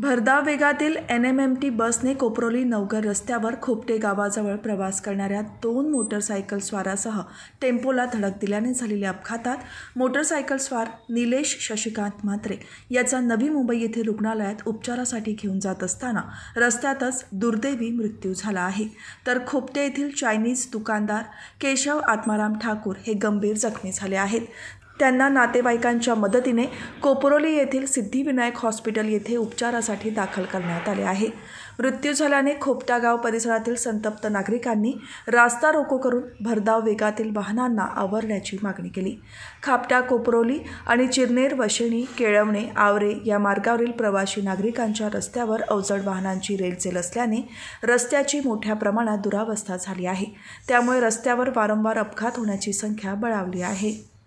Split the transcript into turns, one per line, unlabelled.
भरधाव वेगातील N M M T बसने कोपरोली नवघर रस्त्यावर खोपटे गावाजवळ प्रवास करणाऱ्या दोन मोटरसायकल स्वारासह टेम्पोला धडक दिल्याने झालेल्या अपघातात मोटरसायकल स्वार निलेश शशिकांत म्हात्रे याचा नवी मुंबई येथे रुग्णालयात उपचारासाठी घेऊन जात असताना रस्त्यातच दुर्दैवी मृत्यू झाला आहे तर खोपटे येथील चायनीज दुकानदार केशव आत्माराम ठाकूर हे गंभीर जखमी झाले आहेत त्यांना नातेवाईकांच्या मदतीने कोपरोली येथील सिद्धिविनायक हॉस्पिटल येथे उपचारासाठी दाखल करण्यात आले आहे मृत्यू झाल्याने खोपटागाव परिसरातील संतप्त नागरिकांनी रास्ता रोको करून भरधाव वेगातील वाहनांना आवरण्याची मागणी केली खापटा कोपरोली आणि चिरनेर वशिणी केळवणे आवरे या मार्गावरील प्रवाशी नागरिकांच्या रस्त्यावर अवजड वाहनांची रेलचेल असल्याने रस्त्याची मोठ्या प्रमाणात दुरावस्था झाली आहे त्यामुळे रस्त्यावर वारंवार अपघात होण्याची संख्या बळावली आहे